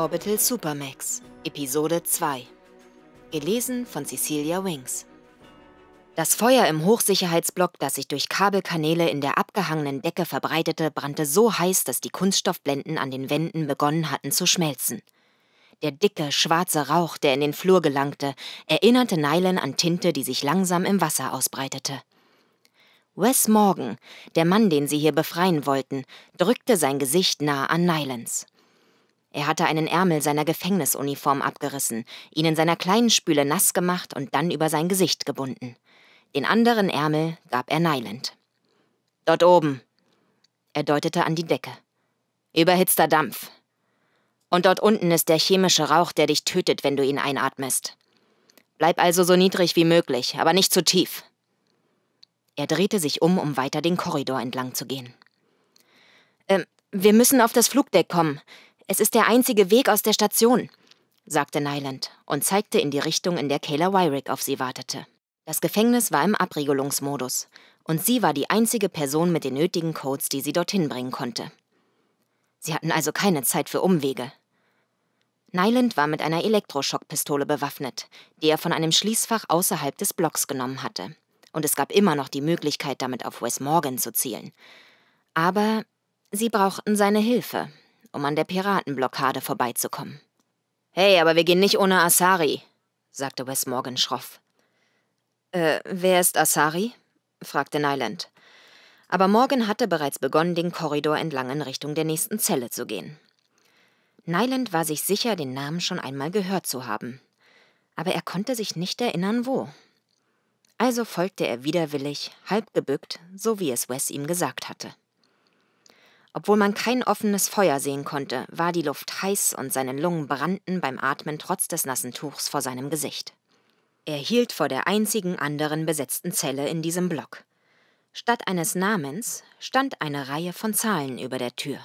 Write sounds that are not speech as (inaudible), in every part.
Orbital Supermax, Episode 2. Gelesen von Cecilia Wings. Das Feuer im Hochsicherheitsblock, das sich durch Kabelkanäle in der abgehangenen Decke verbreitete, brannte so heiß, dass die Kunststoffblenden an den Wänden begonnen hatten zu schmelzen. Der dicke, schwarze Rauch, der in den Flur gelangte, erinnerte Nylan an Tinte, die sich langsam im Wasser ausbreitete. Wes Morgan, der Mann, den sie hier befreien wollten, drückte sein Gesicht nah an Nylans. Er hatte einen Ärmel seiner Gefängnisuniform abgerissen, ihn in seiner kleinen Spüle nass gemacht und dann über sein Gesicht gebunden. Den anderen Ärmel gab er Neiland. Dort oben. Er deutete an die Decke. Überhitzter Dampf. Und dort unten ist der chemische Rauch, der dich tötet, wenn du ihn einatmest. Bleib also so niedrig wie möglich, aber nicht zu tief. Er drehte sich um, um weiter den Korridor entlang zu gehen. Ähm, wir müssen auf das Flugdeck kommen. Es ist der einzige Weg aus der Station, sagte Nyland und zeigte in die Richtung, in der Kayla Wyrick auf sie wartete. Das Gefängnis war im Abregelungsmodus und sie war die einzige Person mit den nötigen Codes, die sie dorthin bringen konnte. Sie hatten also keine Zeit für Umwege. Nyland war mit einer Elektroschockpistole bewaffnet, die er von einem Schließfach außerhalb des Blocks genommen hatte. Und es gab immer noch die Möglichkeit, damit auf Wes Morgan zu zielen. Aber sie brauchten seine Hilfe, um an der Piratenblockade vorbeizukommen. Hey, aber wir gehen nicht ohne Asari, sagte Wes Morgan schroff. Äh, wer ist Asari? fragte Nyland. Aber Morgan hatte bereits begonnen, den Korridor entlang in Richtung der nächsten Zelle zu gehen. Nyland war sich sicher, den Namen schon einmal gehört zu haben. Aber er konnte sich nicht erinnern, wo. Also folgte er widerwillig, halb gebückt, so wie es Wes ihm gesagt hatte. Obwohl man kein offenes Feuer sehen konnte, war die Luft heiß und seine Lungen brannten beim Atmen trotz des nassen Tuchs vor seinem Gesicht. Er hielt vor der einzigen anderen besetzten Zelle in diesem Block. Statt eines Namens stand eine Reihe von Zahlen über der Tür.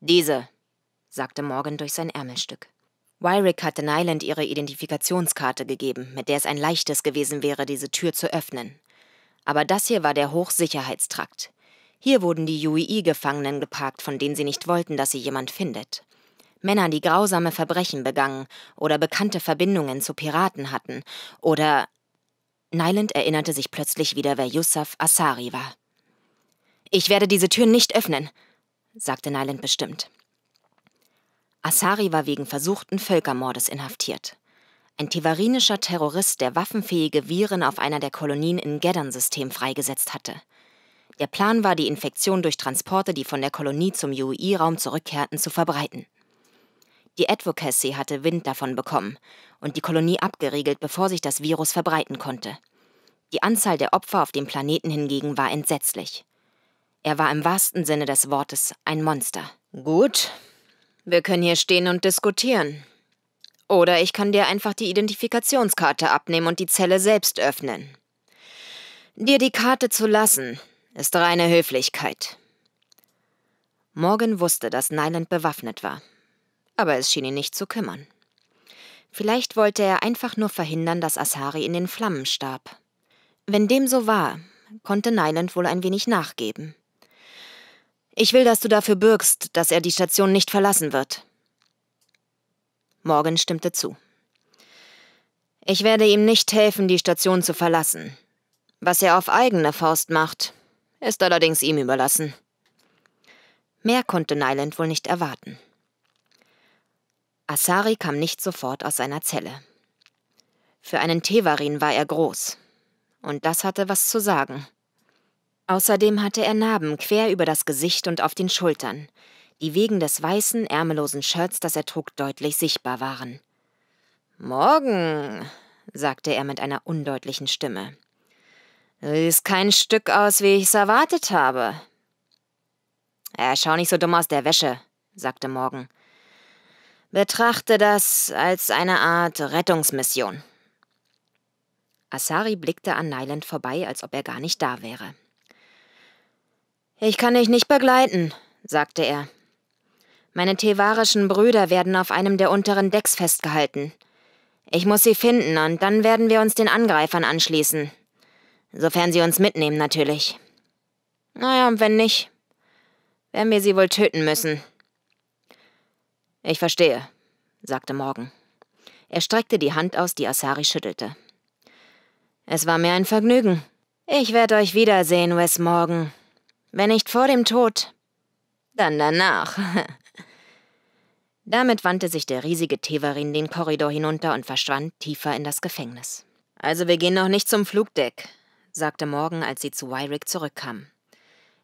Diese, sagte Morgan durch sein Ärmelstück. Wyrick hatte Nyland ihre Identifikationskarte gegeben, mit der es ein leichtes gewesen wäre, diese Tür zu öffnen. Aber das hier war der Hochsicherheitstrakt. Hier wurden die UII-Gefangenen geparkt, von denen sie nicht wollten, dass sie jemand findet. Männer, die grausame Verbrechen begangen oder bekannte Verbindungen zu Piraten hatten oder... Nyland erinnerte sich plötzlich wieder, wer Yusuf Asari war. Ich werde diese Tür nicht öffnen, sagte Nyland bestimmt. Asari war wegen versuchten Völkermordes inhaftiert. Ein tivarinischer Terrorist, der waffenfähige Viren auf einer der Kolonien in geddon system freigesetzt hatte – der Plan war, die Infektion durch Transporte, die von der Kolonie zum UI-Raum zurückkehrten, zu verbreiten. Die Advocacy hatte Wind davon bekommen und die Kolonie abgeriegelt, bevor sich das Virus verbreiten konnte. Die Anzahl der Opfer auf dem Planeten hingegen war entsetzlich. Er war im wahrsten Sinne des Wortes ein Monster. Gut, wir können hier stehen und diskutieren. Oder ich kann dir einfach die Identifikationskarte abnehmen und die Zelle selbst öffnen. Dir die Karte zu lassen, ist reine Höflichkeit. Morgan wusste, dass Nyland bewaffnet war. Aber es schien ihn nicht zu kümmern. Vielleicht wollte er einfach nur verhindern, dass Asari in den Flammen starb. Wenn dem so war, konnte Nyland wohl ein wenig nachgeben. Ich will, dass du dafür bürgst, dass er die Station nicht verlassen wird. Morgan stimmte zu. Ich werde ihm nicht helfen, die Station zu verlassen. Was er auf eigene Faust macht, ist allerdings ihm überlassen. Mehr konnte Nyland wohl nicht erwarten. Asari kam nicht sofort aus seiner Zelle. Für einen Tevarin war er groß. Und das hatte was zu sagen. Außerdem hatte er Narben quer über das Gesicht und auf den Schultern, die wegen des weißen, ärmelosen Shirts, das er trug, deutlich sichtbar waren. Morgen, sagte er mit einer undeutlichen Stimme. Du siehst kein Stück aus, wie ich's erwartet habe. Er schau nicht so dumm aus der Wäsche, sagte Morgan. Betrachte das als eine Art Rettungsmission. Asari blickte an Nyland vorbei, als ob er gar nicht da wäre. Ich kann dich nicht begleiten, sagte er. Meine tevarischen Brüder werden auf einem der unteren Decks festgehalten. Ich muss sie finden, und dann werden wir uns den Angreifern anschließen. Sofern sie uns mitnehmen, natürlich. Naja, und wenn nicht, werden wir sie wohl töten müssen. Ich verstehe, sagte Morgan. Er streckte die Hand aus, die Asari schüttelte. Es war mir ein Vergnügen. Ich werde euch wiedersehen, Wes Morgan. Wenn nicht vor dem Tod, dann danach. (laughs) Damit wandte sich der riesige Teverin den Korridor hinunter und verschwand tiefer in das Gefängnis. Also wir gehen noch nicht zum Flugdeck, sagte Morgan, als sie zu Wyrick zurückkam.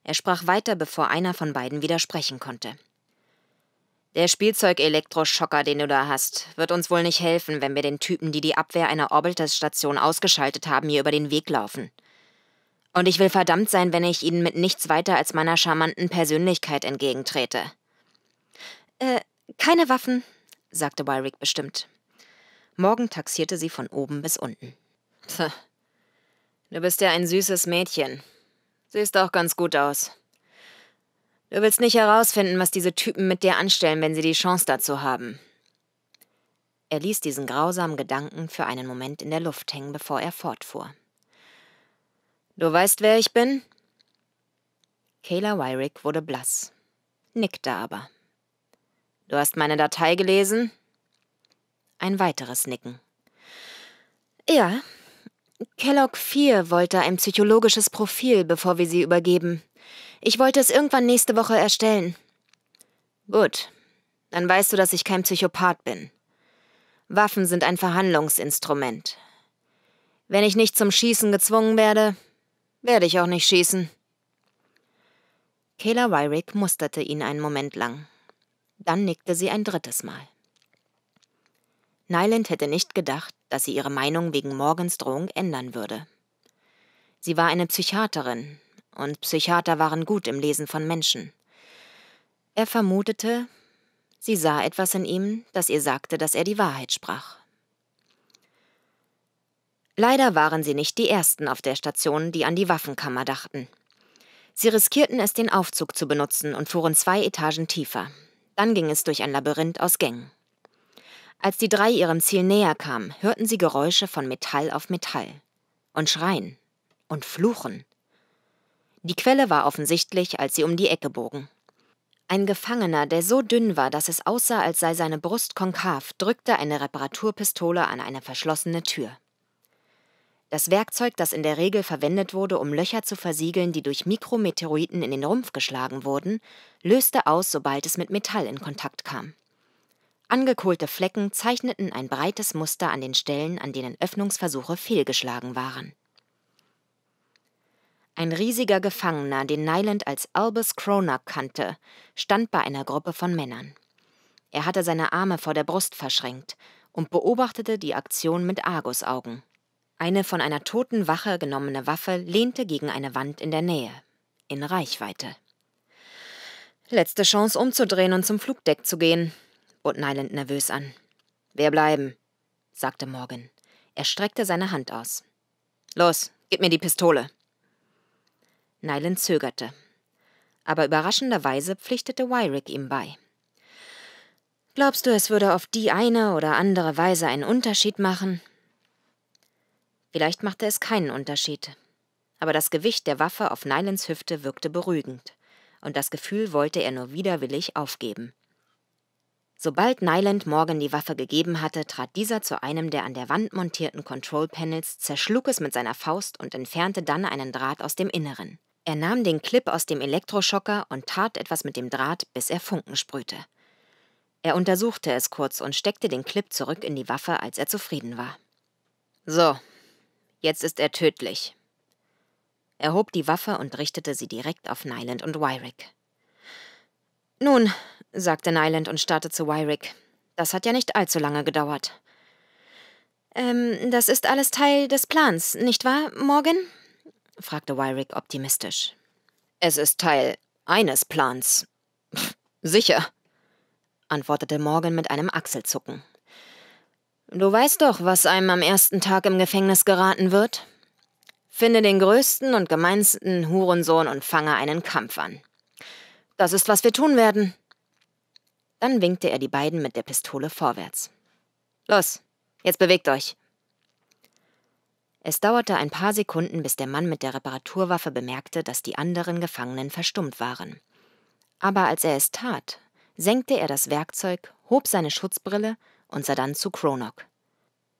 Er sprach weiter, bevor einer von beiden widersprechen konnte. Der Spielzeug-Elektroschocker, den du da hast, wird uns wohl nicht helfen, wenn wir den Typen, die die Abwehr einer Orbitas-Station ausgeschaltet haben, hier über den Weg laufen. Und ich will verdammt sein, wenn ich ihnen mit nichts weiter als meiner charmanten Persönlichkeit entgegentrete. Äh, keine Waffen, sagte Wyrick bestimmt. Morgen taxierte sie von oben bis unten. Pff, Du bist ja ein süßes Mädchen. Siehst auch ganz gut aus. Du willst nicht herausfinden, was diese Typen mit dir anstellen, wenn sie die Chance dazu haben. Er ließ diesen grausamen Gedanken für einen Moment in der Luft hängen, bevor er fortfuhr. Du weißt, wer ich bin? Kayla Wyrick wurde blass, nickte aber. Du hast meine Datei gelesen? Ein weiteres Nicken. Ja, Kellogg 4 wollte ein psychologisches Profil, bevor wir sie übergeben. Ich wollte es irgendwann nächste Woche erstellen. Gut, dann weißt du, dass ich kein Psychopath bin. Waffen sind ein Verhandlungsinstrument. Wenn ich nicht zum Schießen gezwungen werde, werde ich auch nicht schießen. Kayla Wyrick musterte ihn einen Moment lang. Dann nickte sie ein drittes Mal. Nyland hätte nicht gedacht, dass sie ihre Meinung wegen Morgens Drohung ändern würde. Sie war eine Psychiaterin, und Psychiater waren gut im Lesen von Menschen. Er vermutete, sie sah etwas in ihm, das ihr sagte, dass er die Wahrheit sprach. Leider waren sie nicht die Ersten auf der Station, die an die Waffenkammer dachten. Sie riskierten es, den Aufzug zu benutzen und fuhren zwei Etagen tiefer. Dann ging es durch ein Labyrinth aus Gängen. Als die drei ihrem Ziel näher kamen, hörten sie Geräusche von Metall auf Metall. Und Schreien. Und Fluchen. Die Quelle war offensichtlich, als sie um die Ecke bogen. Ein Gefangener, der so dünn war, dass es aussah, als sei seine Brust konkav, drückte eine Reparaturpistole an eine verschlossene Tür. Das Werkzeug, das in der Regel verwendet wurde, um Löcher zu versiegeln, die durch Mikrometeoriten in den Rumpf geschlagen wurden, löste aus, sobald es mit Metall in Kontakt kam. Angekohlte Flecken zeichneten ein breites Muster an den Stellen, an denen Öffnungsversuche fehlgeschlagen waren. Ein riesiger Gefangener, den Nyland als Albus Cronach kannte, stand bei einer Gruppe von Männern. Er hatte seine Arme vor der Brust verschränkt und beobachtete die Aktion mit Argusaugen. Eine von einer toten Wache genommene Waffe lehnte gegen eine Wand in der Nähe, in Reichweite. Letzte Chance umzudrehen und zum Flugdeck zu gehen, und Nyland nervös an. Wir bleiben, sagte Morgan. Er streckte seine Hand aus. Los, gib mir die Pistole. Nyland zögerte. Aber überraschenderweise pflichtete Wyrick ihm bei. Glaubst du, es würde auf die eine oder andere Weise einen Unterschied machen? Vielleicht machte es keinen Unterschied. Aber das Gewicht der Waffe auf Nylands Hüfte wirkte beruhigend, und das Gefühl wollte er nur widerwillig aufgeben. Sobald Nyland Morgan die Waffe gegeben hatte, trat dieser zu einem der an der Wand montierten Control Panels, zerschlug es mit seiner Faust und entfernte dann einen Draht aus dem Inneren. Er nahm den Clip aus dem Elektroschocker und tat etwas mit dem Draht, bis er Funken sprühte. Er untersuchte es kurz und steckte den Clip zurück in die Waffe, als er zufrieden war. So, jetzt ist er tödlich. Er hob die Waffe und richtete sie direkt auf Nyland und Wyrick. Nun, sagte Nyland und starrte zu Wyrick. Das hat ja nicht allzu lange gedauert. Ähm, das ist alles Teil des Plans, nicht wahr, Morgan? fragte Wyrick optimistisch. Es ist Teil eines Plans. Sicher, antwortete Morgan mit einem Achselzucken. Du weißt doch, was einem am ersten Tag im Gefängnis geraten wird. Finde den größten und gemeinsten Hurensohn und fange einen Kampf an. Das ist, was wir tun werden. Dann winkte er die beiden mit der Pistole vorwärts. Los, jetzt bewegt euch. Es dauerte ein paar Sekunden, bis der Mann mit der Reparaturwaffe bemerkte, dass die anderen Gefangenen verstummt waren. Aber als er es tat, senkte er das Werkzeug, hob seine Schutzbrille und sah dann zu Cronock.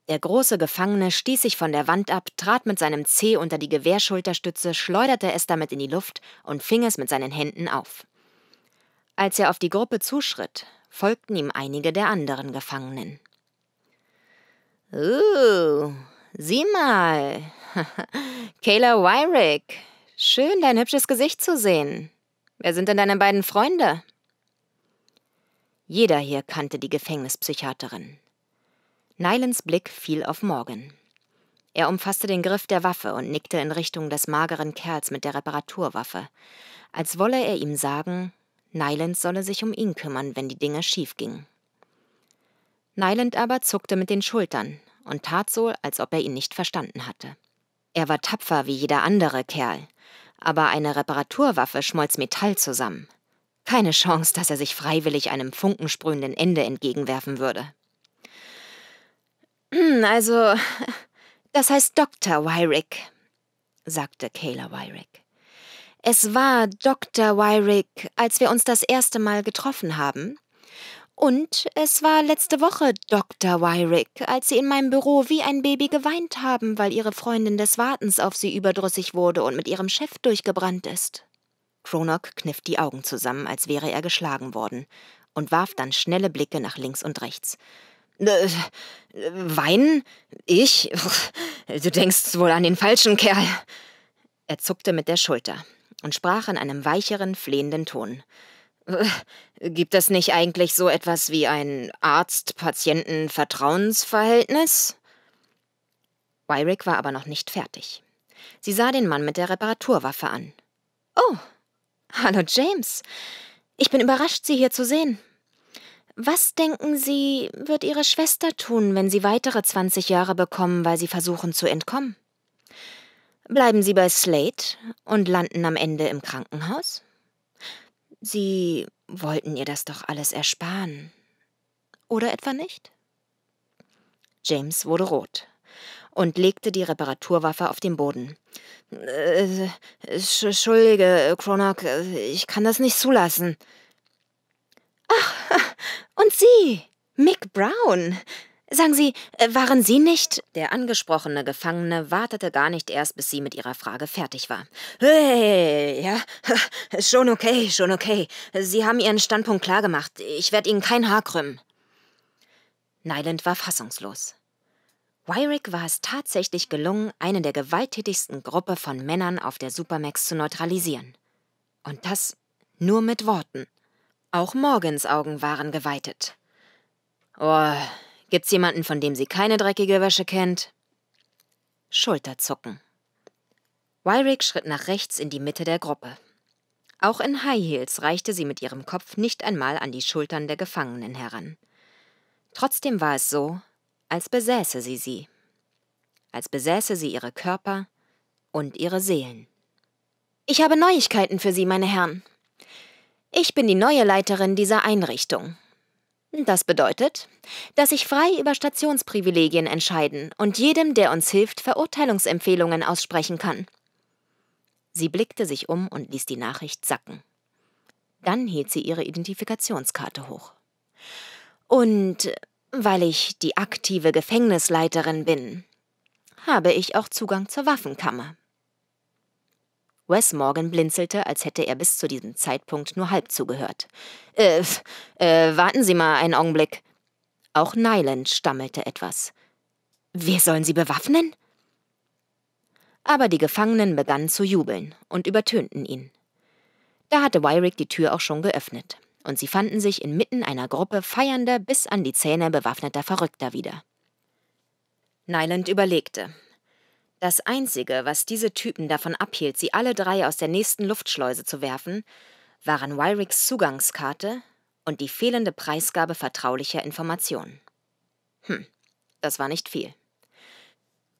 Der große Gefangene stieß sich von der Wand ab, trat mit seinem Zeh unter die Gewehrschulterstütze, schleuderte es damit in die Luft und fing es mit seinen Händen auf. Als er auf die Gruppe zuschritt, folgten ihm einige der anderen Gefangenen. Uh, sieh mal. (laughs) Kayla Wyrick. Schön, dein hübsches Gesicht zu sehen. Wer sind denn deine beiden Freunde? Jeder hier kannte die Gefängnispsychiaterin. Nylans Blick fiel auf Morgan. Er umfasste den Griff der Waffe und nickte in Richtung des mageren Kerls mit der Reparaturwaffe, als wolle er ihm sagen, Nyland solle sich um ihn kümmern, wenn die Dinge schief gingen. Nyland aber zuckte mit den Schultern und tat so, als ob er ihn nicht verstanden hatte. Er war tapfer wie jeder andere Kerl, aber eine Reparaturwaffe schmolz Metall zusammen. Keine Chance, dass er sich freiwillig einem funkensprühenden Ende entgegenwerfen würde. Hm, also, (laughs) das heißt Dr. Wyrick, sagte Kayla Wyrick. Es war Dr. Wyrick, als wir uns das erste Mal getroffen haben. Und es war letzte Woche Dr. Wyrick, als Sie in meinem Büro wie ein Baby geweint haben, weil Ihre Freundin des Wartens auf Sie überdrüssig wurde und mit Ihrem Chef durchgebrannt ist. Cronock kniff die Augen zusammen, als wäre er geschlagen worden, und warf dann schnelle Blicke nach links und rechts. Äh, weinen? Ich? Du denkst wohl an den falschen Kerl. Er zuckte mit der Schulter und sprach in einem weicheren, flehenden Ton. Gibt es nicht eigentlich so etwas wie ein Arzt-Patienten-Vertrauensverhältnis? Wyrick war aber noch nicht fertig. Sie sah den Mann mit der Reparaturwaffe an. Oh, hallo James. Ich bin überrascht, Sie hier zu sehen. Was denken Sie, wird Ihre Schwester tun, wenn sie weitere 20 Jahre bekommen, weil sie versuchen zu entkommen? Bleiben Sie bei Slate und landen am Ende im Krankenhaus? Sie wollten ihr das doch alles ersparen. Oder etwa nicht? James wurde rot und legte die Reparaturwaffe auf den Boden. Äh, Entschuldige, Cronach, ich kann das nicht zulassen. Ach, (laughs) und Sie, Mick Brown. Sagen Sie, äh, waren Sie nicht? Der angesprochene Gefangene wartete gar nicht erst, bis sie mit ihrer Frage fertig war. Hey, ja, (laughs) schon okay, schon okay. Sie haben Ihren Standpunkt klar gemacht. Ich werde Ihnen kein Haar krümmen. Nyland war fassungslos. Wyrick war es tatsächlich gelungen, eine der gewalttätigsten Gruppe von Männern auf der Supermax zu neutralisieren. Und das nur mit Worten. Auch Morgans Augen waren geweitet. Oh, Gibt's jemanden, von dem sie keine dreckige Wäsche kennt? Schulterzucken. Wyrick schritt nach rechts in die Mitte der Gruppe. Auch in High Heels reichte sie mit ihrem Kopf nicht einmal an die Schultern der Gefangenen heran. Trotzdem war es so, als besäße sie sie. Als besäße sie ihre Körper und ihre Seelen. Ich habe Neuigkeiten für Sie, meine Herren. Ich bin die neue Leiterin dieser Einrichtung. Das bedeutet, dass ich frei über Stationsprivilegien entscheiden und jedem, der uns hilft, Verurteilungsempfehlungen aussprechen kann. Sie blickte sich um und ließ die Nachricht sacken. Dann hielt sie ihre Identifikationskarte hoch. Und weil ich die aktive Gefängnisleiterin bin, habe ich auch Zugang zur Waffenkammer. Wes Morgan blinzelte, als hätte er bis zu diesem Zeitpunkt nur halb zugehört. Äh, äh, warten Sie mal einen Augenblick. Auch Nyland stammelte etwas. Wir sollen sie bewaffnen? Aber die Gefangenen begannen zu jubeln und übertönten ihn. Da hatte Wyrick die Tür auch schon geöffnet, und sie fanden sich inmitten einer Gruppe feiernder, bis an die Zähne bewaffneter Verrückter wieder. Nyland überlegte, das Einzige, was diese Typen davon abhielt, sie alle drei aus der nächsten Luftschleuse zu werfen, waren Wyricks Zugangskarte und die fehlende Preisgabe vertraulicher Informationen. Hm, das war nicht viel.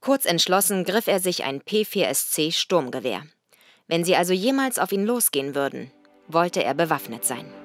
Kurz entschlossen griff er sich ein P4SC Sturmgewehr. Wenn sie also jemals auf ihn losgehen würden, wollte er bewaffnet sein.